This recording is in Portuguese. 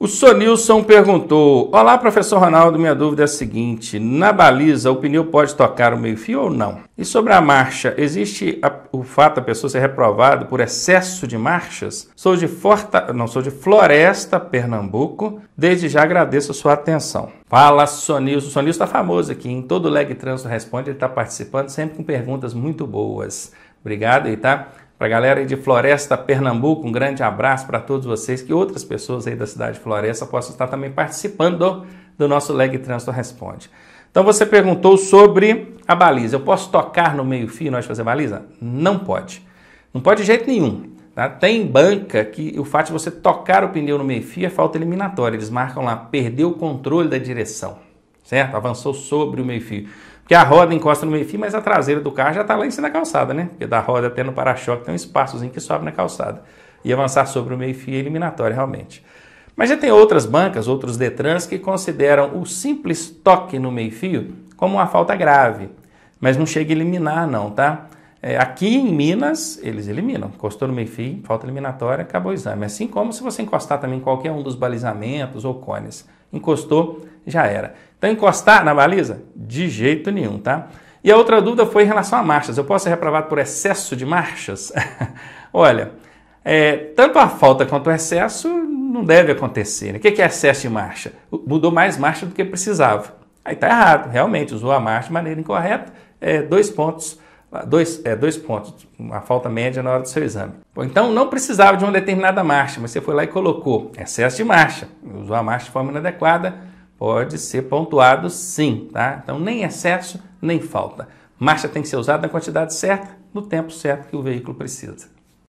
O Sonilson perguntou: Olá, professor Ronaldo, minha dúvida é a seguinte: na baliza o pneu pode tocar o meio-fio ou não? E sobre a marcha, existe a, o fato da pessoa ser reprovada por excesso de marchas? Sou de Forta, não sou de Floresta, Pernambuco. Desde já agradeço a sua atenção. Fala, Sonilson. O Sonilson está famoso aqui, em todo o Leg Trânsito Responde, ele está participando sempre com perguntas muito boas. Obrigado aí, tá? Para a galera aí de Floresta, Pernambuco, um grande abraço para todos vocês. Que outras pessoas aí da cidade de Floresta possam estar também participando do, nosso Leg Trânsito Responde. Então você perguntou sobre a baliza. Eu posso tocar no meio-fio nós fazer baliza? Não pode. Não pode de jeito nenhum. Tá? Tem banca que o fato de você tocar o pneu no meio-fio é falta eliminatória. Eles marcam lá, perdeu o controle da direção, certo? Avançou sobre o meio-fio. Porque a roda encosta no meio-fio, mas a traseira do carro já está lá em cima da calçada, né? Porque da roda até no para-choque tem um espaçozinho que sobe na calçada. E avançar sobre o meio-fio é eliminatório, realmente. Mas já tem outras bancas, outros Detrans, que consideram o simples toque no meio-fio como uma falta grave. Mas não chega a eliminar, não, tá? É, aqui em Minas, eles eliminam. Encostou no meio-fio, falta eliminatória, acabou o exame. Assim como se você encostar também em qualquer um dos balizamentos ou cones. Encostou, já era. Então, encostar na baliza? De jeito nenhum, tá? E a outra dúvida foi em relação a marchas. Eu posso ser reprovado por excesso de marchas? Olha, é, tanto a falta quanto o excesso não deve acontecer. Né? O que é excesso de marcha? Mudou mais marcha do que precisava. Aí tá errado, realmente, usou a marcha de maneira incorreta, é, dois pontos ah, dois, é, dois pontos, uma falta média na hora do seu exame. Então, não precisava de uma determinada marcha, mas você foi lá e colocou excesso de marcha, usou a marcha de forma inadequada, pode ser pontuado sim, tá? Então, nem excesso, nem falta. Marcha tem que ser usada na quantidade certa, no tempo certo que o veículo precisa.